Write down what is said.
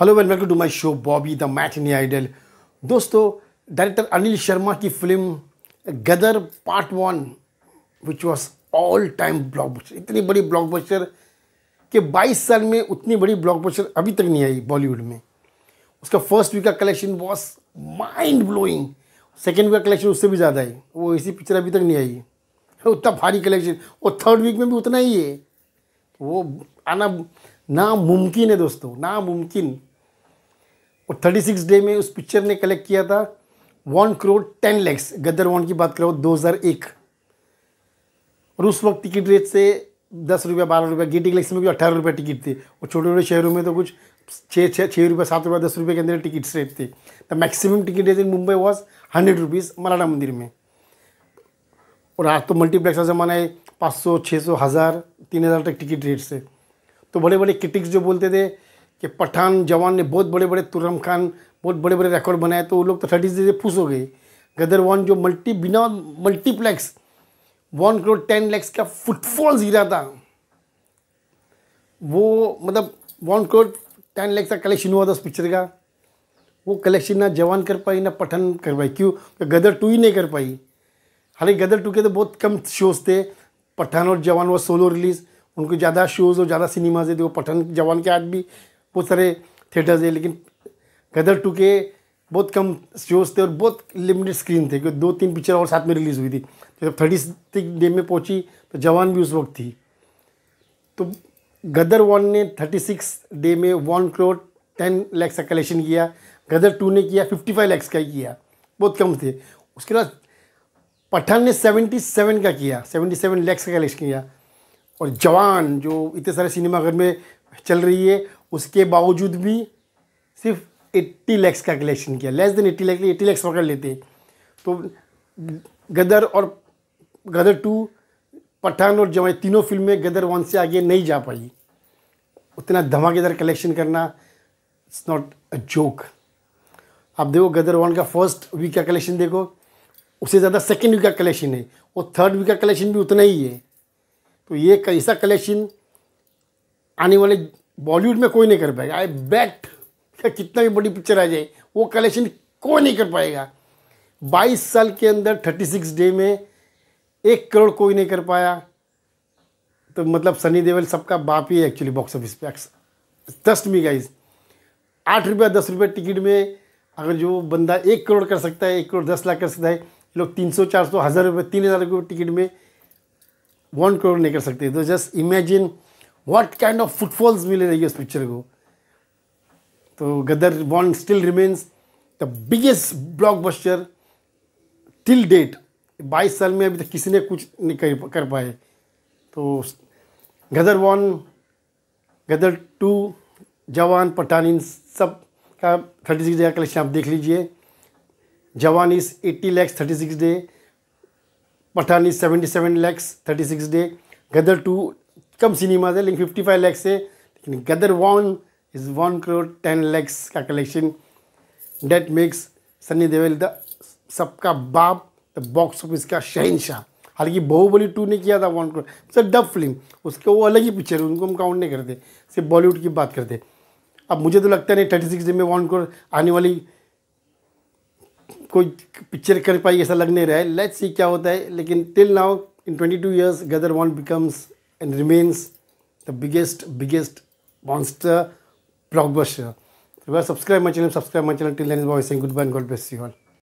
Hello well welcome to my show Bobby the matinee idol दोस्तों director Anil Sharma की film Gadar part one which was all time blockbuster इतनी बड़ी blockbuster कि 22 साल में उतनी बड़ी ब्लॉकबस्टर अभी तक नहीं आई बॉलीवुड में उसका फर्स्ट वीक का collection was mind blowing second week का कलेक्शन उससे भी ज़्यादा है वो ऐसी पिक्चर अभी तक नहीं आई उतना भारी कलेक्शन और थर्ड वीक में भी उतना ही है वो आना नामुमकिन है दोस्तों नामुमकिन और 36 डे में उस पिक्चर ने कलेक्ट किया था one crore ten lakhs Gadar one की बात करो 2001 और उस वक्त टिकट रेट से दस रुपया बारह रुपया गेटिंग लैक्स में भी अट्ठारह रुपये टिकट थी और छोटे छोटे शहरों में तो कुछ छः छः छः रुपये सात रुपये दस रुपये के अंदर टिकट्स रेट थे the maximum ticket rate in Mumbai was hundred rupees Maratha Mandir में और आज तो मल्टीप्लेक्स का ज़माना है पाँच सौ छः सौ हज़ार तीन हज़ार तक टिकट रेट से तो बड़े बड़े क्रिटिक्स जो बोलते थे कि पठान जवान ने बहुत बड़े बड़े तुर्रम खान बहुत बड़े बड़े रिकॉर्ड बनाए तो वो लोग तो थर्टी से खुश हो गए गदर वन जो मल्टी बिना multiplex one crore ten lakhs का फुटफॉल जीरा था वो मतलब वन करोड़ टेन लैक्स का कलेक्शन हुआ था उस पिक्चर का वो कलेक्शन ना जवान कर पाई ना पठन कर पाई क्यों तो गदर टू ही नहीं कर पाई हालांकि गदर टू के तो बहुत कम शोज थे पठान और जवान तो वो सोलो रिलीज़ उनको ज़्यादा शोज़ और ज़्यादा सिनेमाज थे वो पठन जवान के आज भी बहुत सारे थिएटर्स है लेकिन गदर टू के बहुत कम शोज थे और बहुत लिमिटेड स्क्रीन थे क्योंकि दो तीन पिक्चर और साथ में रिलीज़ हुई थी तो जब थर्टी डे में पहुंची तो जवान भी उस वक्त थी तो गदर वन ने थर्टी सिक्स डे में वन करोड़ टेन लैक्स का कलेक्शन किया गदर टू ने किया फिफ्टी फाइव लैक्स का किया बहुत कम थे उसके बाद पठान ने सेवेंटी सेवन का किया सेवेंटी सेवन लैक्स का कलेक्शन किया और जवान जो इतने सारे सिनेमाघर में चल रही है उसके बावजूद भी सिर्फ 80 लैक्स का कलेक्शन किया लेस देन 80 लैक्स 80 लैक्स पकड़ लेते तो गदर और गदर टू पठान और जवाई तीनों फिल्में गदर वन से आगे नहीं जा पाई उतना धमाकेदार कलेक्शन करना इट्स नॉट अ जोक आप देखो गदर वन का फर्स्ट वीक का कलेक्शन देखो उससे ज़्यादा सेकेंड वीक का कलेक्शन है और थर्ड वीक का कलेक्शन भी उतना ही है तो ये ऐसा कलेक्शन आने वाले बॉलीवुड में कोई नहीं कर पाएगा आई बैट का कितना भी बड़ी पिक्चर आ जाए वो कलेक्शन कोई नहीं कर पाएगा 22 साल के अंदर 36 डे में एक करोड़ कोई नहीं कर पाया तो मतलब सनी देवल सबका बाप ही है एक्चुअली बॉक्स ऑफिस पे ट्रस्ट मी गाइज आठ रुपया दस रुपये टिकट में अगर जो बंदा एक करोड़ कर सकता है एक करोड़ दस लाख कर सकता है लोग तीन सौ चार सौ हज़ार रुपये तीन हज़ार रुपये टिकट में वन करोड़ नहीं कर सकते तो just imagine what kind of footfalls मिले रहेगी उस पिक्चर को तो गदर बॉन्ड still remains the biggest blockbuster till date बाईस साल में अभी तक किसी ने कुछ नहीं कर, कर पाए तो गदर वन गदर टू जवान पठान इन सब का थर्टी सिक्स डे का कलेक्शन आप देख लीजिए Jawan is eighty lakhs thirty six day Pathaan is seventy seven lakhs thirty six day Gadar two कम सिनेमाज है लेकिन फिफ्टी फाइव लैक्स है लेकिन Gadar one is one crore ten lakhs का collection that makes Sunny Deol the सबका बाप द बॉक्स ऑफिस का शहनशाह हालांकि बहुबली टू ने किया था वन करोड़ सर डब फिल्म उसके वो अलग ही पिक्चर है उनको हम काउंट नहीं करते सिर्फ बॉलीवुड की बात करते अब मुझे तो लगता नहीं थर्टी सिक्स डे में वन करोड़ आने वाली कोई पिक्चर कर पाई ऐसा लग नहीं रहा है लेट्स सी क्या होता है लेकिन till now in twenty two years Gadar one becomes and remains the biggest, biggest monster blockbuster. So, subscribe my channel, subscribe my channel. Till then, is saying goodbye and God bless you all.